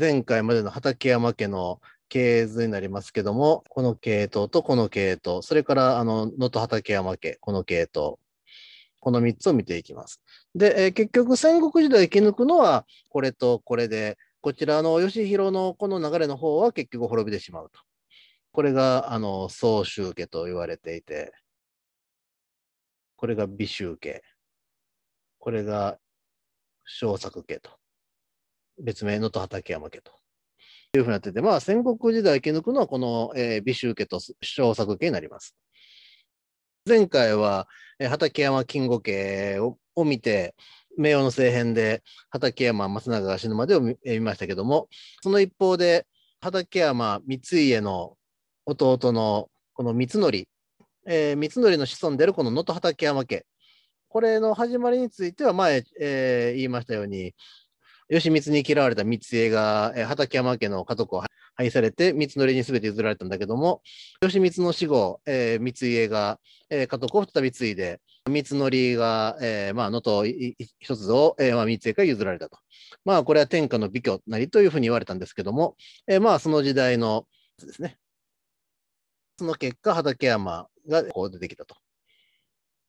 前回までの畠山家の系図になりますけども、この系統とこの系統、それからあの能登畠山家、この系統、この3つを見ていきます。で、えー、結局戦国時代生き抜くのはこれとこれで、こちらの義弘のこの流れの方は結局滅びてしまうと。これがあの宗宗家と言われていて、これが美宗家、これが小作家と。別名能登畠山家と。いうふうになってて、まあ、戦国時代を生き抜くのは、この、えー、美州家と小作家になります。前回は、えー、畠山金吾家をを見て、名誉の政変で畠山松永が死ぬまでを見,、えー、見ましたけども、その一方で、畠山光家の弟のこの光則、えー、光則の子孫であるこの能登畠山家、これの始まりについては前、えー、言いましたように、義満に嫌われた三重が、えー、畠山家の家族を廃されて、三則に全て譲られたんだけども、義満の死後、えー、光が、えー、家族を再び継いで、三則が、えー、まあ、能登一つを、えー、まあ、三重から譲られたと。まあ、これは天下の美教なりというふうに言われたんですけども、えー、まあ、その時代のですね、その結果、畠山がこう出てきたと。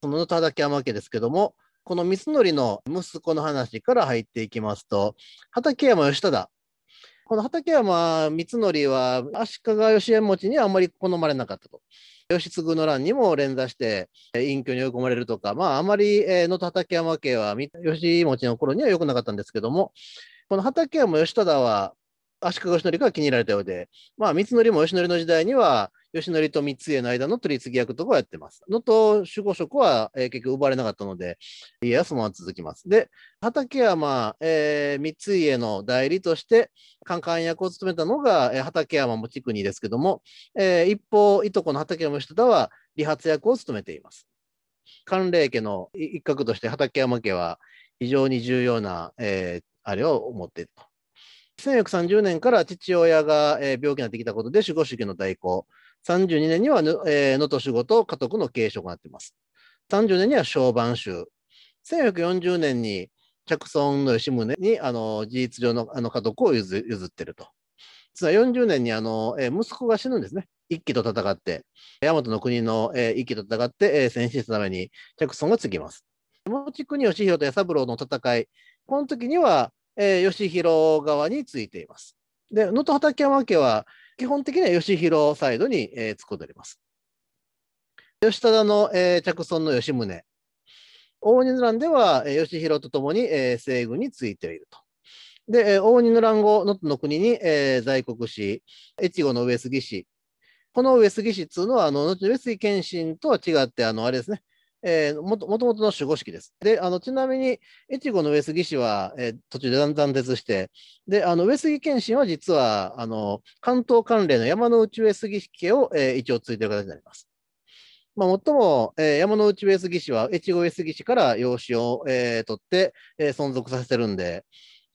その畠山家ですけども、この光則の息子の話から入っていきますと、畠山義忠。この畠山光則は足利義縁持ちにはあんまり好まれなかったと。義継の乱にも連座して隠居に追い込まれるとか、まあ、あまり能登畠山家は義持の頃には良くなかったんですけども、この畠山義忠は足利義教が気に入られたようで、まあ、三成も義教の時代には、義教と三家の間の取り次ぎ役とかをやってます。能登守護職は、えー、結局奪われなかったので、家康も続きます。で、畠山、えー、三家の代理として、官官役を務めたのが、えー、畠山持国ですけども、えー、一方、いとこの畠山義忠は理髪役を務めています。寒冷家の一角として畠山家は非常に重要な、えー、あれを持っていると。1930年から父親が、えー、病気になってきたことで守護主義の代行。32年には能登、えー、守護と家督の継承がなっています。30年には小番衆。1940年に着村の吉宗にあの事実上のあの家督を譲ってると。実は40年にあの、えー、息子が死ぬんですね。一揆と戦って、大和の国の、えー、一揆と戦って、えー、戦死したために着村が継ぎます。持国義弘と八三郎の戦い、この時にはえー、吉弘側についています。で、能登畠山家は、基本的には義弘サイドに、えー、突っ込んでおります。吉忠の、えー、着村の吉宗、大仁の乱では、えー、義弘と共に、えー、西軍についていると。で、えー、大仁の乱後、能登の国に、えー、在国し、越後の上杉氏、この上杉氏っていうのは、あの後上杉謙信とは違って、あの、あれですね、えー、もともとの守護式です。で、あのちなみに、越後の上杉氏は、えー、途中で断絶して、で、あの上杉謙信は実は、あの関東関連の山の内上杉家を、えー、一応継いでる形になります。まあ、もっとも、えー、山の内上杉氏は、越後上杉氏から養子を、えー、取って、えー、存続させてるんで、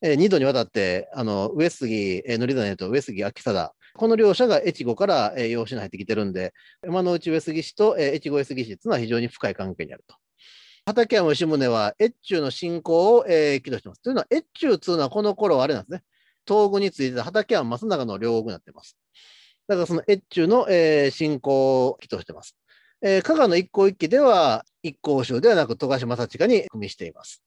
えー、2度にわたって、あの上杉、えー、則真と上杉秋貞、この両者が越後から養子に入ってきてるんで、山之内上杉氏と越後上杉氏というのは非常に深い関係にあると。畠山吉宗は越中の信仰を、えー、起動してます。というのは、越中というのはこの頃はあれなんですね。東宮について畠山松永の両国になってます。だからその越中の、え信仰を起動してます。えー、加賀の一向一揆では、一向衆ではなく、富樫正親に組みしています。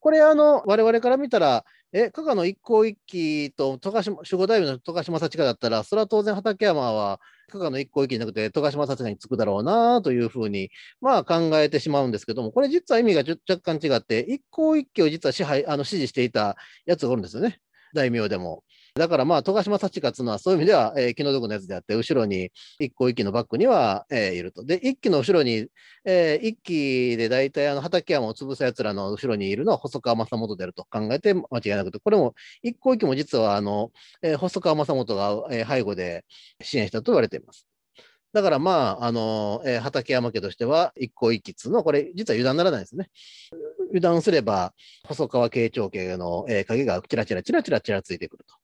これ、あの、我々から見たら、え、加賀の一向一揆と、徳島守護大名の徳島幸家だったら、それは当然畠山は、加賀の一向一揆じゃなくて、徳島幸家につくだろうなというふうに、まあ考えてしまうんですけども、これ実は意味が若干違って、一向一揆を実は支配、あの支持していたやつがおるんですよね。大名でも。だからまあ、富樫正親っいうのはそういう意味では、えー、気の毒なやつであって、後ろに一個一機のバックには、えー、いると。で、一機の後ろに、えー、1機で大体あの畠山を潰すやつらの後ろにいるのは細川正元であると考えて間違いなくて、これも一個一機も実はあの、えー、細川正元が、えー、背後で支援したと言われています。だからまあ、あの、えー、畠山家としては、一向一揆つの、これ、実は油断ならないですね。油断すれば、細川慶長家の、えー、影がちらちらちらちらちらついてくると。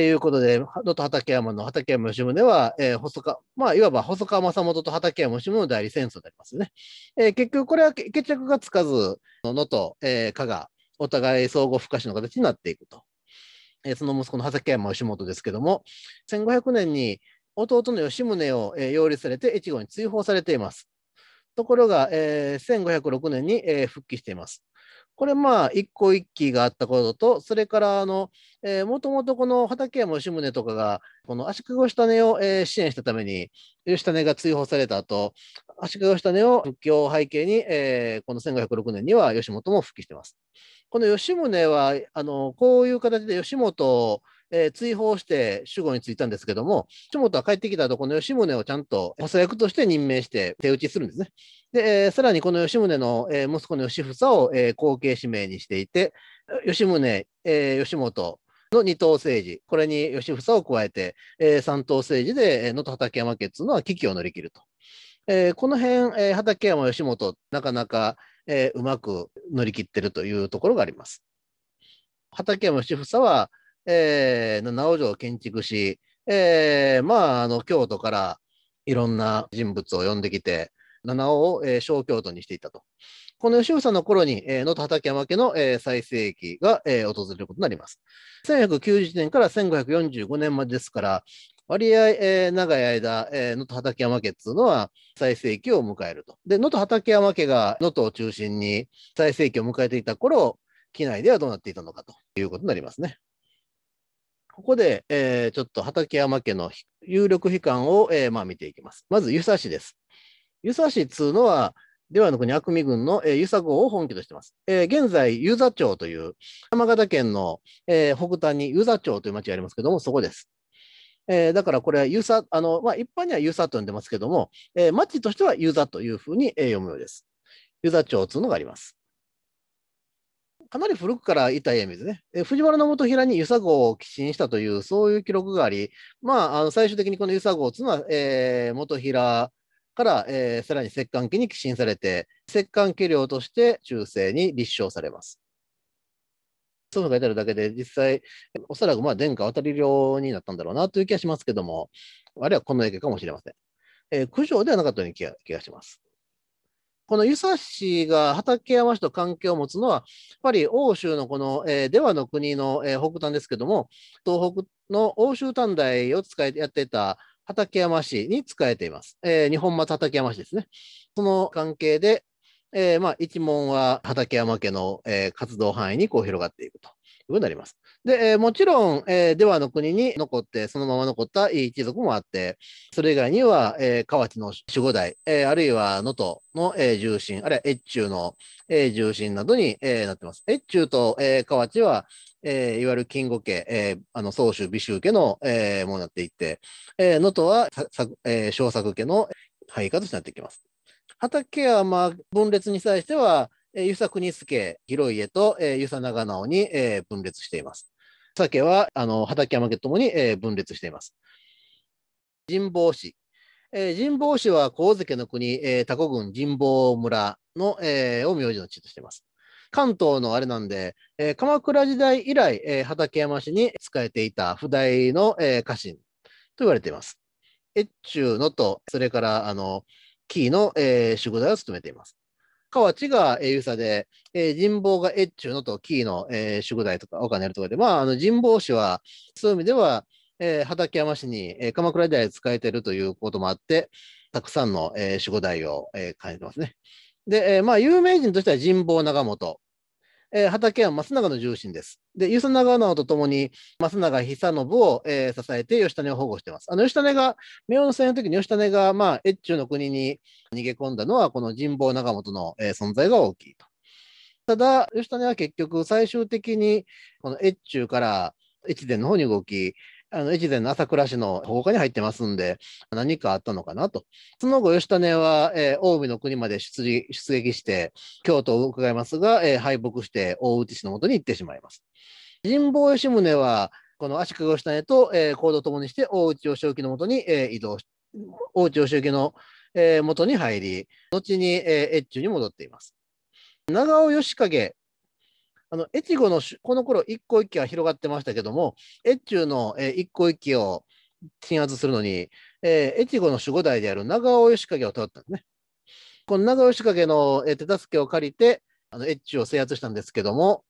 ということで、能登畠山の畠山吉宗は、えー、細川、まあ、いわば細川正元と畠山吉宗の代理戦争になりますね。えー、結局、これは決着がつかず、能登、えー、加賀、お互い相互不可視の形になっていくと。えー、その息子の畠山吉本ですけども、1500年に弟の吉宗を、えー、擁立されて、越後に追放されています。ところが、えー、1506年に、えー、復帰しています。これまあ、一個一揆があったことと、それからあの、えー、もともとこの畠山吉宗とかが、この足利義種を、えー、支援したために、義種が追放された後、足利義種を復興を背景に、えー、この1506年には吉本も復帰してます。この吉宗は、あの、こういう形で吉本をえー、追放して守護に就いたんですけども、も本は帰ってきたと、この吉宗をちゃんと補佐役として任命して手打ちするんですね。で、えー、さらにこの吉宗の、えー、息子の吉房を、えー、後継指名にしていて、吉宗、えー、吉本、の二党政治、これに吉房を加えて、えー、三党政治で、えー、能登畠山家っていうのは危機を乗り切ると。えー、この辺、えー、畠山義元、なかなか、えー、うまく乗り切ってるというところがあります。畠山吉房は、えー、七尾城を建築し、えー、まあ、あの、京都からいろんな人物を呼んできて、七尾を、えー、小京都にしていたと。この吉房の頃に、えー、能登畠山家の、えー、最盛期が、えー、訪れることになります。1190年から1545年までですから、割合、えー、長い間、能、え、登、畠山家っていうのは最盛期を迎えると。で、能登畠山家が能登を中心に最盛期を迎えていた頃、機内ではどうなっていたのかということになりますね。ここで、えー、ちょっと畠山家の有力悲関を、えー、まあ、見ていきます。まず、遊佐氏です。遊佐氏っつうのは、ではの国悪味軍の、えー、遊佐郷を本拠としてます。えー、現在、遊佐町という、山形県の、えー、北端に遊佐町という町がありますけども、そこです。えー、だからこれは遊佐、あの、まあ、一般には遊佐と呼んでますけども、えー、町としては遊佐というふうに、えー、読むようです。遊佐町というのがあります。かなり古くからいた家光ね、え藤原の元平に遊佐郷を寄進したという、そういう記録があり、まあ、あの最終的にこの遊佐郷というのは、えー、元平から、えー、さらに摂関家に寄進されて、摂関家領として中世に立証されます。そういうのが書いてあるだけで、実際、おそらくまあ殿下渡り領になったんだろうなという気がしますけども、あるいはこの影響かもしれません。えー、九条ではなかったような気が気がします。この湯佐市が畠山市と関係を持つのは、やっぱり欧州のこの、えー、はの国の、えー、北端ですけども、東北の欧州短大を使えやってた畠山市に使えています。えー、日本松畠山市ですね。その関係で、えーまあ、一門は畠山家の、えー、活動範囲にこう広がっていくと。いうことになります。で、えー、もちろん、えー、出の国に残って、そのまま残った一族もあって、それ以外には、えー、河内の守護代、えー、あるいは能登の、えー、重臣、あるいは越中の、えー、重臣などに、えー、なってます。越中と、えー、河内は、えー、いわゆる金吾家、えー、あの宗主美州家の、えー、ものになっていって、えー、能登はえー、作家の配下としてなってきます。畠山分裂に際しては、えー、遊佐国助広家と、えー、遊佐長直に、えー、分裂しています。酒はあの畠山家ともに、えー、分裂しています。神保氏。えー、神保氏は神月の国、えー、タコ郡神保村の、えー、を名字の地としています。関東のあれなんで、えー、鎌倉時代以来、えー、畠山氏に仕えていた譜代の、えー、家臣と言われています。越中のと、それから、あの、紀伊の、えー、宿題を務めています。河内が、えー、ユさで、えー、人望が越中のと、キーの、えー、宿題とか、お金るとかで、まあ、あの人望氏は、そういう意味では、えー、畠山氏に、えー、鎌倉時代使えてるということもあって、たくさんの、えー、守護を、えー、感じてますね。で、えー、まあ、有名人としては人望長本、えー、畠山松永の重臣です。で、湯佐長直とともに、松永久信を、えー、支えて吉種を保護しています。あの、吉種が、明王戦の時に吉種が、まあ、越中の国に逃げ込んだのは、この神保長元の、えー、存在が大きいと。ただ、吉種は結局、最終的に、この越中から越前の方に動き、あの越前の朝倉市の保護下に入ってますんで、何かあったのかなと。その後、吉種は、えー、近江の国まで出出撃して、京都を伺いますが、えー、敗北して大内氏のもとに行ってしまいます。神保吉宗は、この足利義種と、えー、行動を共にして、大内義興のもとに、えー、移動、大内義興の、えー、元に入り、後に、えー、越中に戻っています。長尾義景あの越後のこの頃一向一揆は広がってましたけども越中の、えー、一向一揆を鎮圧するのに、えー、越後の守護代である長尾義景を頼ったんですね。この長尾義景の、えー、手助けを借りてあの越中を制圧したんですけども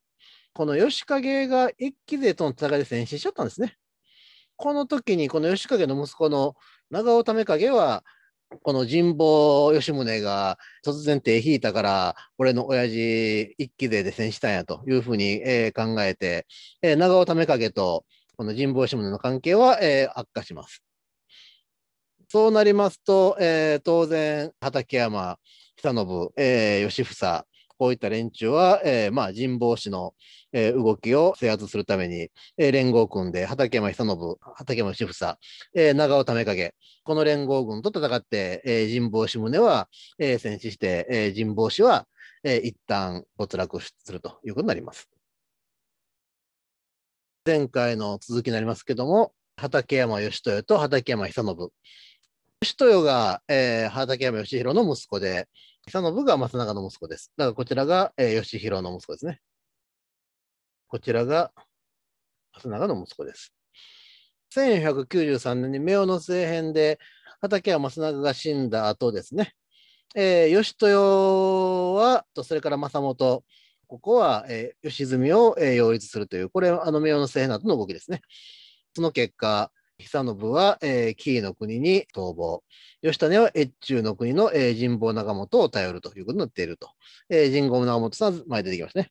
この義景が一揆勢との戦いで戦死しちゃったんですね。この時にこの義景の息子の長尾為景はこの神保吉宗が突然手引いたから、俺の親父一気で出戦したんやというふうに、えー、考えて、えー、長尾為景とこの神保吉宗の関係は、えー、悪化します。そうなりますと、えー、当然、畠山久信、えー、吉房、こういった連中は、えー、まあ、人望氏の、えー、動きを制圧するために、えー、連合軍で畠山久信、畠山志房、えー、長尾為景、この連合軍と戦って、えー、人望氏宗は、えー、戦死して、えー、人望氏は、えー、一旦没落するということになります。前回の続きになりますけども、畠山義豊と畠山久信。義豊が、えー、畠山義弘の息子で、久信が松永の息子です。だからこちらが、えー、吉弘の息子ですね。こちらが松永の息子です。1493年に明の末編で、畠山松永が死んだ後ですね、えー、義豊は、とそれから政元、ここは、えー、義澄を、えー、擁立するという、これ、あの明の政変の後の動きですね。その結果、久信は、えー、紀伊の国に逃亡。義種は越中の国の、えー、人望長本を頼るということになっていると。えー、人望長本さん、前出てきましたね。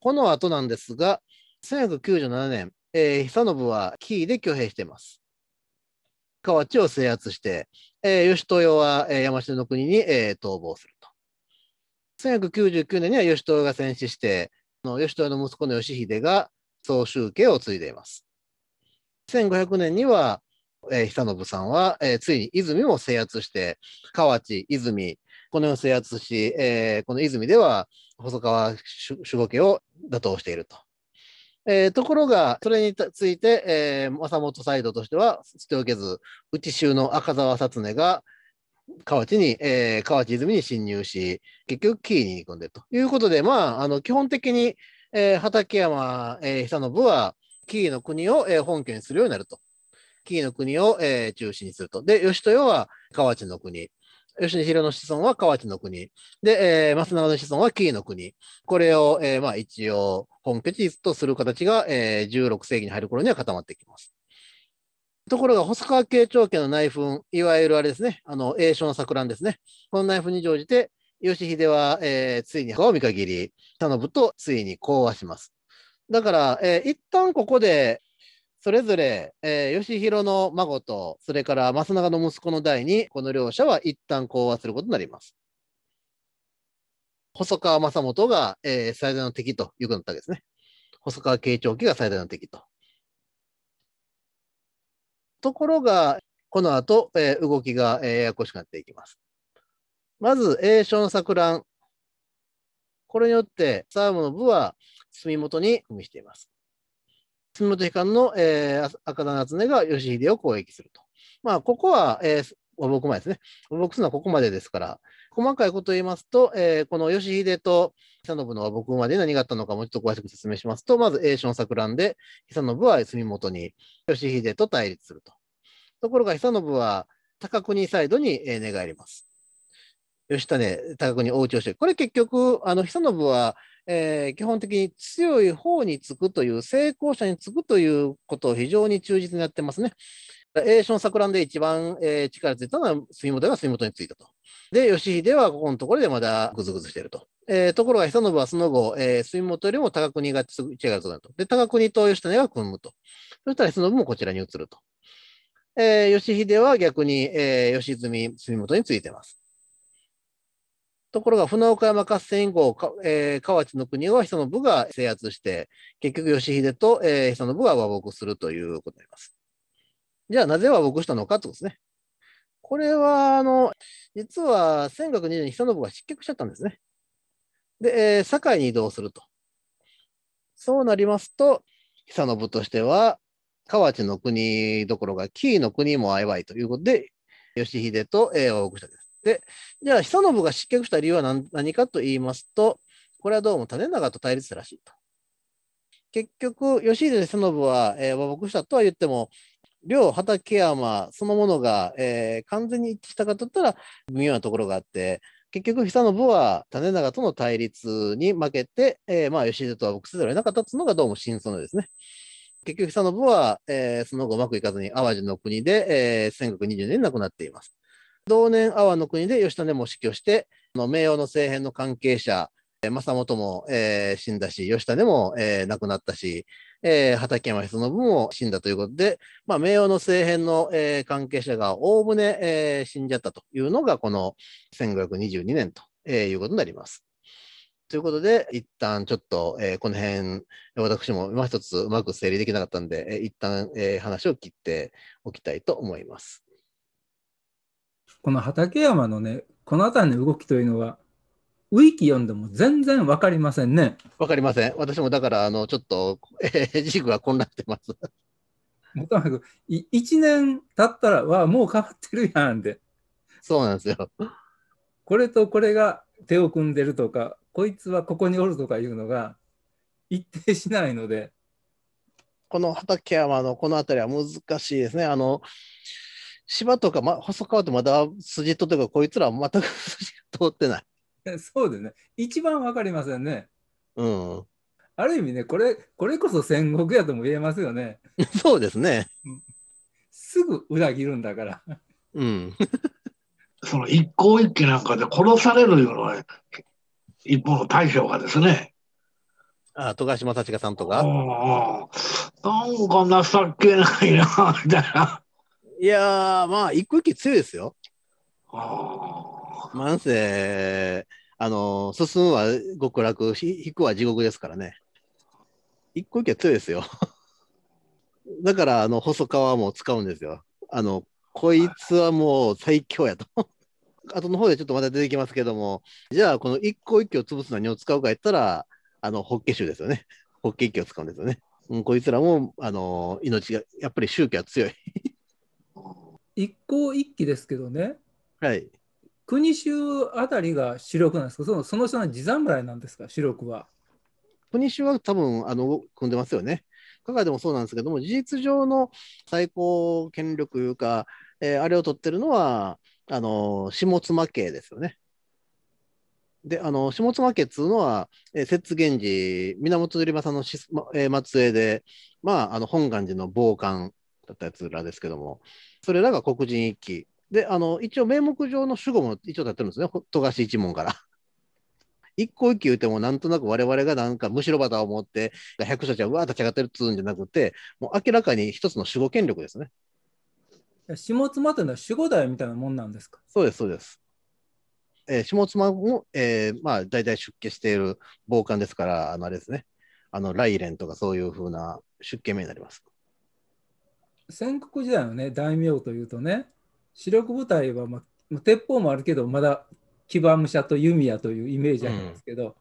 この後なんですが、1 1 9 7年、えー、久信は紀伊で挙兵しています。河内を制圧して、えー、義豊は、えー、山下の国に、えー、逃亡すると。1999年には義豊が戦死して、の義豊の息子の義秀が総集家を継いでいます。1500年には、えー、久信さんは、えー、ついに泉も制圧して、河内、泉、この世を制圧し、えー、この泉では細川守護家を打倒していると。えー、ところが、それについて、えー、正本サイドとしては捨ておけず、内州の赤澤薩経が河内に、えー、河内泉に侵入し、結局、キーに煮んでるということで、まあ、あの基本的に、えー、畠山、えー、久信は紀伊の国を、本拠にするようになると。紀伊の国を、中心にすると。で、義豊は河内の国。吉弘の子孫は河内の国。で、えー、永の子孫は紀伊の国。これを、えー、まあ一応本拠地とする形が、えー、16世紀に入る頃には固まってきます。ところが、細川慶長家の内紛、いわゆるあれですね、あの、英称の作乱ですね。この内紛に乗じて、吉秀は、えー、ついに川を見限り、頼むとついに講和します。だから、えー、一旦ここで、それぞれ、えー、義弘の孫と、それから増永の息子の代に、この両者は一旦講和することになります。細川正元が、えー、最大の敵ということなったわけですね。細川慶長期が最大の敵と。ところが、この後、えー、動きが、えー、ややこしくなっていきます。まず、栄翔の錯乱。これによって、サームの部は、住元にみしています。住元悲観の、えー、赤田夏音が義秀を攻撃すると。まあ、ここは、えー、和睦前ですね。和睦するのはここまでですから、細かいことを言いますと、えー、この義秀と久信の和睦まで何があったのかもうちょっと詳しく説明しますと、まず、栄翔錯乱で、久信は住元に義秀と対立すると。ところが、久信は高国サイドに寝返ります。義種高国に応をして、これ結局、あの久信はえー、基本的に強い方につくという、成功者につくということを非常に忠実にやってますね。英ー錯乱で一番、えー、力ついたのは杉本が杉本についたと。で、義秀はここのところでまだぐずぐずしてると。えー、ところが久信はその後、えー、杉本よりも高国がうとつくと。で、高国と吉種が組むと。そしたら久信もこちらに移ると。えー、義秀は逆に、えー、吉住杉本についてます。ところが、船岡山合戦以降、えー、河内の国は久信部が制圧して、結局義秀と、えー、久信部は和睦するということになります。じゃあ、なぜ和睦したのかってことですね。これは、あの、実は1620年に久信部が失脚しちゃったんですね。で、えー、堺に移動すると。そうなりますと、久信としては、河内の国どころが紀伊の国もあいわいということで、義秀と、えー、和睦したわけです。で、じゃあ、久信が失脚した理由は何かと言いますと、これはどうも種長と対立したらしいと。結局、吉出久信は、えー、和睦したとは言っても、両畠山そのものが、えー、完全に一致したかといったら、微妙なところがあって、結局、久信は種長との対立に負けて、えー、まあ、吉出とは僕せざるを得なかったというのがどうも真相のですね。結局、久信は、えー、その後うまくいかずに淡路の国で、えー、1920年に亡くなっています。同年阿波の国で吉種も死去して、名誉の政変の関係者、政元も、えー、死んだし、吉種も、えー、亡くなったし、えー、畠山久信も死んだということで、まあ、名誉の政変の、えー、関係者がおおむね、えー、死んじゃったというのが、この1522年と、えー、いうことになります。ということで、一旦ちょっと、えー、この辺、私も今一つうまく整理できなかったんで、えー、一旦、えー、話を切っておきたいと思います。この畠山のね、この辺りの動きというのは、ウィキ読んでも全然わかりませんね。わかりません。私もだから、あの、ちょっと、えー、ジークが混乱してます。もともと1年経ったら、わあ、もう変わってるやんで。そうなんですよ。これとこれが手を組んでるとか、こいつはここにおるとかいうのが一定しないので。この畠山のこの辺りは難しいですね。あの芝とか、ま、細川とまだ筋とか、こいつらは全く筋が通ってない。そうですね。一番わかりませんね。うん。ある意味ね、これ、これこそ戦国やとも言えますよね。そうですね。すぐ裏切るんだから。うん。その一向一揆なんかで殺されるような一方の大将がですね。ああ、戸島幸香さんとか。なんか情けないな、みたいな。いやまあ、一個一個強いですよ。あ。なんせ、あの、進むは極楽、引くは地獄ですからね。一個一個強いですよ。だから、あの、細川も使うんですよ。あの、こいつはもう最強やと。後の方でちょっとまた出てきますけども、じゃあ、この一個一個潰すのにを使うかやったら、あの、法華宗ですよね。法華一を使うんですよね。うん、こいつらも、あの、命が、やっぱり宗教は強い。一向一揆ですけどね、はい、国衆あたりが主力なんですか、そのその人の地侍なんですか、主力は。国衆は多分あの組んでますよね。加賀でもそうなんですけども、事実上の最高権力というか、えー、あれを取ってるのは、あの下妻家ですよね。で、あの下妻家っつうのは、えー、摂源氏、源頼政のし、えー、末裔で、まあ、あの本願寺の傍観ったやつらですけども、それらが黒人一揆。で、あの、一応名目上の主語も一応立ってるんですね、富樫一門から。一個一揆言うても、なんとなく我々がなんかむしろ旗を持って、百社ちゃわー立ち上ってるっつうんじゃなくて、もう明らかに一つの守護権力ですね。下妻というのは守護代みたいなもんなんですかそうです、そうです。えー、下妻も、えー、まあ、大体出家している暴漢ですから、あのあれですね。あの、ライレンとかそういうふうな出家名になります。戦国時代のね大名というとね主力部隊は、まあ、鉄砲もあるけどまだ騎馬武者と弓矢というイメージあるんですけど、うん、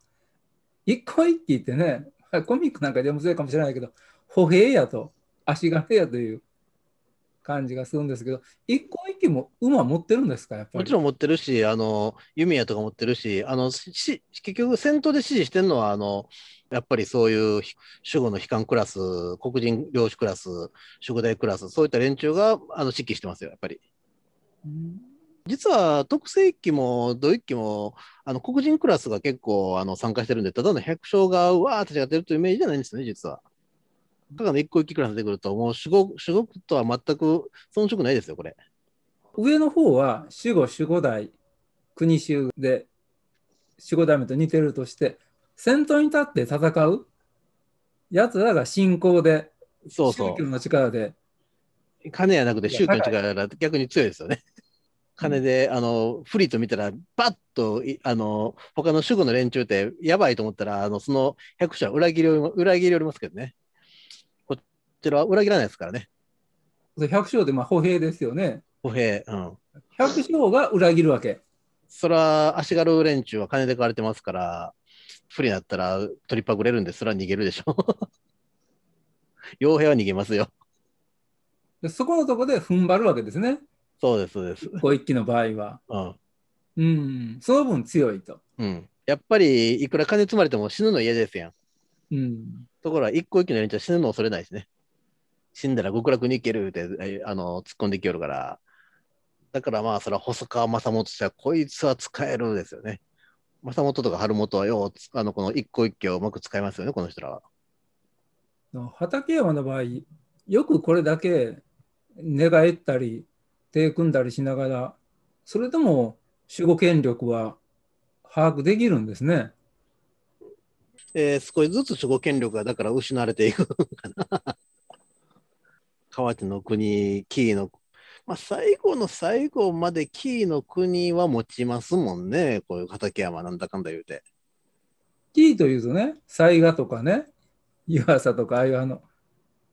一個一ってねコミックなんかでもそうかもしれないけど歩兵やと足軽やという感じがするんですけど、一個一機も馬持ってるんですか、やっぱり。もちろん持ってるし、あの弓矢とか持ってるし、あのし結局、戦闘で支持してるのはあの、やっぱりそういう守護の悲観クラス、黒人領主クラス、宿題クラス、そういった連中があの指揮してますよ、やっぱり。実は特性機も土一機もあの黒人クラスが結構あの参加してるんでただの百姓がうわーって違ってるというイメージじゃないんですね実は。価かの1個1個くらい出てくると、もう主語、主語とは全く遜色ないですよ、これ。上の方は主語、主語代、国衆で守護代名と似てるとして、先頭に立って戦うやつらが信仰で、そうそう宗教の力で。金やなくて宗教の力が逆に強いですよね。金で、あの、不利と見たら、パッと、あの、他の守護の連中ってやばいと思ったら、あの、その百社裏切り、裏切りおりますけどね。ちらは裏切らないですからね。百姓でまあ歩兵ですよね。歩兵、うん。百姓が裏切るわけ。それは足軽連中は金で買われてますから、不利になったら取りパクれるんですら逃げるでしょ。傭兵は逃げますよ。そこのところで踏ん張るわけですね。そうです、そうです。ご一揆の場合は。うん。うん、その分強いと。うん。やっぱり、いくら金積まれても死ぬの嫌ですやん。うん。ところは、一個一揆の連中は死ぬの恐れないですね。死んだら極楽に行けるって、あの、突っ込んできよるから。だからまあ、それは細川正本としては、こいつは使えるですよね。正本とか春本はよう、あの、この一個一個をうまく使いますよね、この人らは。畠山の場合、よくこれだけ寝返ったり、手組んだりしながら、それでも守護権力は把握できるんですね。えー、少しずつ守護権力がだから失われていくかな。河内の国、キーの、まあ、最後の最後までキーの国は持ちますもんね、こういう畠山、なんだかんだ言うて。キーというとね、雑賀とかね、湯浅とか、ああいうあの、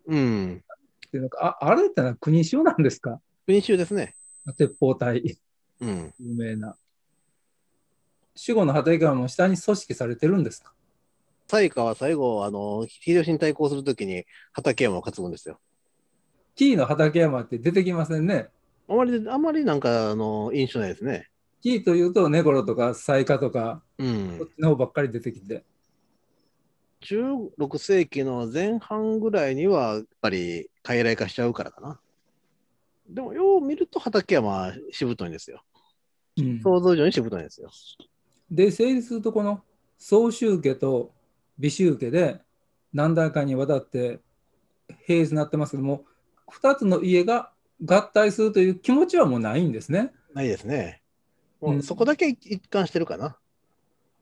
うん。っていうのか、ああれってのは国衆なんですか国衆ですね。鉄砲隊、うん、有名な。守護の畠山も下に組織されてるんですか雑賀は最後、あの、秀吉に対抗するときに畠山を担ぐんですよ。キーの畠山って出てきませんね。あまり、あまりなんか、あの、印象ないですね。キーというと、ネコロとか、サイカとか、うん、こっちの方ばっかり出てきて。16世紀の前半ぐらいには、やっぱり、傀儡化しちゃうからかな。でも、よう見ると、畠山、しぶといんですよ。うん、想像以上にしぶといんですよ。で、成立すると、この、総集家と美集家で、何代かにわたって、平日になってますけども、2つの家が合体するという気持ちはもうないんですね。ないですね。もうそこだけ一貫してるかな。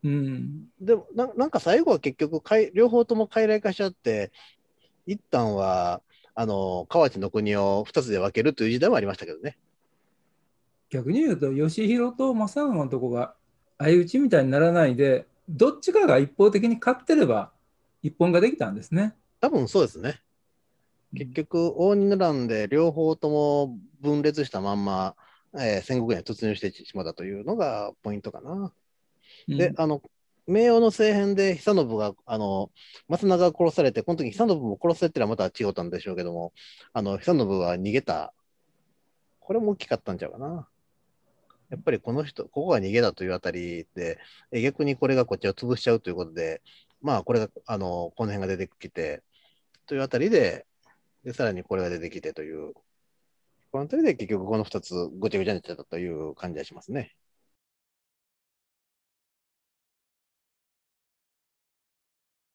うん、でもな、なんか最後は結局かい、両方とも傀儡化しちゃって、一旦は、あの、河内の国を2つで分けるという時代もありましたけどね。逆に言うと、義弘と正信のとこが相打ちみたいにならないで、どっちかが一方的に勝ってれば、一本ができたんですね。多分そうですね。結局、応仁の乱で両方とも分裂したまんま、えー、戦国に突入してしまったというのがポイントかな。うん、で、あの、明王の政変で久信が、あの、松永が殺されて、この時久信も殺されてはまた違ったんでしょうけども、あの、久信は逃げた。これも大きかったんちゃうかな。やっぱりこの人、ここが逃げたというあたりで、え逆にこれがこっちを潰しちゃうということで、まあ、これが、あの、この辺が出てきて、というあたりで、で、さらにこれが出てきてという、この辺りで結局この2つごちゃごちゃになっちゃったという感じがしますね。